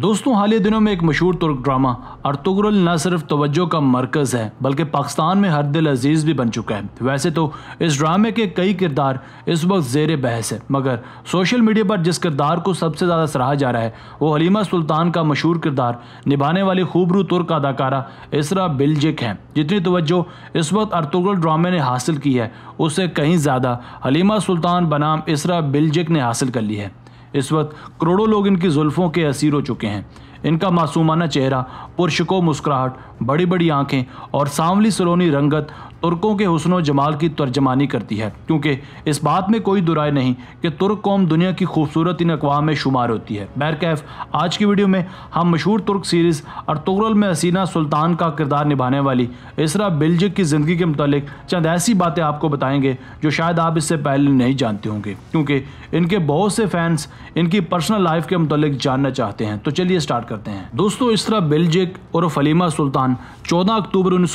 दोस्तों ही दिनों में एक मशहूर तुर्क ड्रामा अर्तुगरल न सिर्फ तवज्जो का मरकज़ है बल्कि पाकिस्तान में हर दिल अजीज़ भी बन चुका है वैसे तो इस ड्रामे के कई किरदार इस वक्त जेर बहस है मगर सोशल मीडिया पर जिस किरदार को सबसे ज़्यादा सराहा जा रहा है वो हलीमा सुल्तान का मशहूर किरदार निभाने वाली खूबरू तुर्क अदाकारा इसरा बिलजिक है जितनी तोज्जो इस वक्त अर्तुगरल ड्रामे ने हासिल की है उससे कहीं ज़्यादा हलीमा सुल्तान बनाम इसरा बिलजिक ने हासिल कर ली है इस वक्त करोड़ों लोग इनकी जुल्फ़ों के असीर हो चुके हैं इनका मासूमाना चेहरा पुरशको मुस्कुराहट बड़ी बड़ी आंखें और सांवली सलोनी रंगत तुर्कों के हसन जमाल की तर्जमानी करती है क्योंकि इस बात में कोई दुराय नहीं कि तुर्क कौम दुनिया की खूबसूरत इन अकवाम में शुमार होती है बैरकैफ आज की वीडियो में हम मशहूर तुर्क सीरीज़ अरतुगरल में हसीना सुल्तान का किरदार निभाने वाली इसरा बिल्जिक की ज़िंदगी के मतलब चंद ऐसी बातें आपको बताएंगे जो शायद आप इससे पहले नहीं जानते होंगे क्योंकि इनके बहुत से फैंस इनकी पर्सनल लाइफ के मुतालिक जानना चाहते हैं तो चलिए स्टार्ट करते हैं दोस्तों इसरा बिल्जिक और फलीमा सुल्तान चौदह अक्टूबर उन्नीस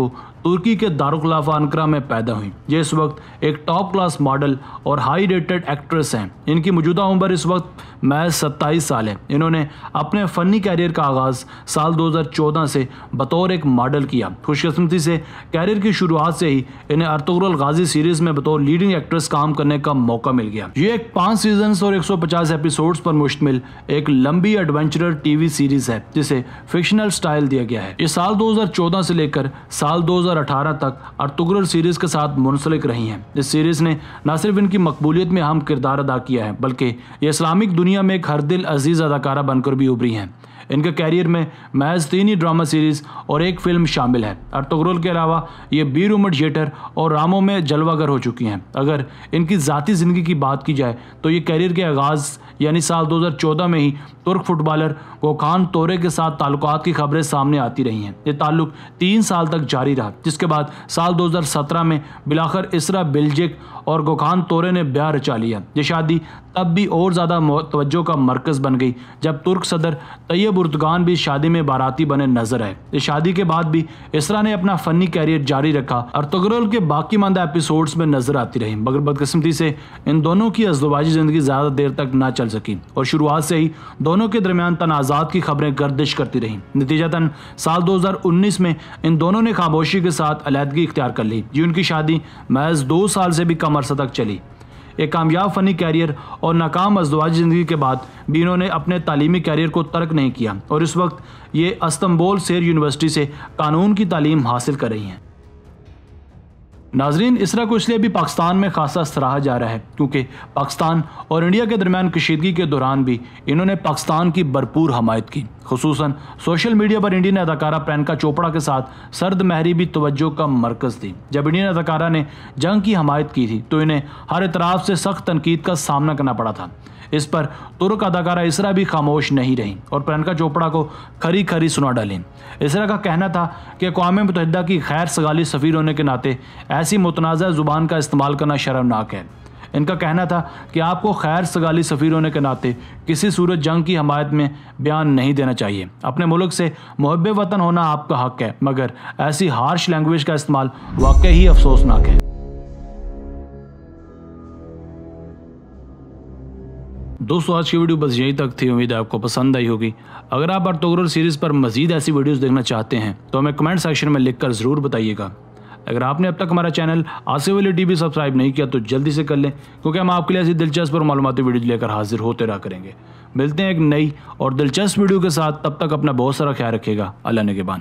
को तुर्की के दारुकलाफ आनकरा में पैदा हुई ये इस वक्त एक टॉप क्लास मॉडल और हाई रेटेड एक्ट्रेस हैं इनकी मौजूदा उम्र इस वक्त महज सत्ताईस साल है इन्होंने अपने फ़नी कैरियर का आगाज़ साल 2014 से बतौर एक मॉडल किया खुशकस्मती से कैरियर की शुरुआत से ही इन्हें अर्तुगरल गाजी सीरीज़ में बतौर लीडिंग एक्ट्रेस काम करने का मौका मिल गया ये एक पांच सीजन और पचास एपिसोड पर मुश्तमिल एक लंबी एडवेंचर टीवी सीरीज़ है जिसे फिक्शनल स्टाइल दिया गया है ये साल चौदह से लेकर साल हजार 2018 तक अर्तुगरल सीरीज के साथ मुंसलिक रही हैं इस सीरीज ने न सिर्फ इनकी मकबूलियत में अहम किरदार अदा किया है बल्कि ये इस्लामिक दुनिया में एक हर दिल अजीज अदाकारा बनकर भी उभरी हैं इनके कैरियर में महज तीन ही ड्रामा सीरीज़ और एक फिल्म शामिल है अर्तगरुल के अलावा ये बीर उमर थिएटर और रामों में जलवागर हो चुकी हैं अगर इनकी ज़ाती ज़िंदगी की बात की जाए तो ये कैरियर के आगाज़ यानी साल 2014 में ही तुर्क फुटबॉलर गोखान तोरे के साथ ताल्लुकात की खबरें सामने आती रही हैं ये ताल्लुक तीन साल तक जारी रहा जिसके बाद साल 2017 में बिलाखर इसरा बिलजिक और गोखान तोरे ने ब्याह रचा लिया ये शादी तब भी और ज़्यादा तवज्जो का मरकज़ बन गई जब तुर्क सदर तैयब उर्दगान भी शादी में बाराती बने नजर आए इस शादी के बाद भी इसरा ने अपना फ़नी कैरियर जारी रखा और तगरल के बाकी मंदा एपिसोड्स में नजर आती रही मगर बदकस्मती से इन दोनों की अजदवाजी ज़िंदगी ज़्यादा देर तक ना चल सकी और शुरुआत से ही दोनों के दरमियान तनाजात की खबरें गर्दिश करती रही नतीजतन साल उन्नीस में इन दोनों ने खामोशी के साथ अलीहदगी इख्तियार कर ली जी उनकी शादी महज दो साल से भी कम अरसा तक चली एक कामयाब फ़नी कैरियर और नाकाम अजवाजी ज़िंदगी के बाद बीनो ने अपने तालीमी कैरियर को तर्क नहीं किया और इस वक्त ये अस्तंबोल शेर यूनिवर्सिटी से कानून की तालीम हासिल कर रही हैं नाजरीन इसरा को इसलिए भी पाकिस्तान में खासा सराहा जा रहा है क्योंकि पाकिस्तान और इंडिया के दरमियान कशीदगी के दौरान भी इन्होंने पाकिस्तान की भरपूर हमायत की खसूस सोशल मीडिया पर इंडियन अदाकारा प्रियंका चोपड़ा के साथ सर्द महरी भी तवज्जो का मरकज़ थी जब इंडियन अदाकारा ने जंग की हमायत की थी तो इन्हें हर इतराफ़ से सख्त तनकीद का सामना करना पड़ा था इस पर तुर्क अदाकारा इसरा भी खामोश नहीं रहीं और प्रियंका चोपड़ा को खरी खरी सुना डाली इसरा का कहना था कि अकवा मुतहदा की खैर सगाली सफ़ीर होने के नाते ऐसी मुतनाज़ ज़ुबान का इस्तेमाल करना शर्मनाक है इनका कहना था कि आपको खैर सगाली सफ़ीर होने के नाते किसी सूरत जंग की हमायत में बयान नहीं देना चाहिए अपने मुल्क से मुहब वतन होना आपका हक है मगर ऐसी हार्श लैंग्वेज का इस्तेमाल वाकई ही अफसोसनाक है दोस्तों आज की वीडियो बस यहीं तक थी उम्मीद है आपको पसंद आई होगी अगर आप अर्थोग्रल सीरीज़ पर मजीद ऐसी वीडियोस देखना चाहते हैं तो हमें कमेंट सेक्शन में लिखकर ज़रूर बताइएगा अगर आपने अब तक हमारा channel Asif Ali TV subscribe नहीं किया तो जल्दी से कर लें क्योंकि हम आपके लिए ऐसी दिलचस्प और मालूमती वीडियो लेकर हाजिर होते रहा करेंगे मिलते हैं एक नई और दिलचस्प वीडियो के साथ तब तक अपना बहुत सारा ख्याल रखेगा अल्लाह नगेबान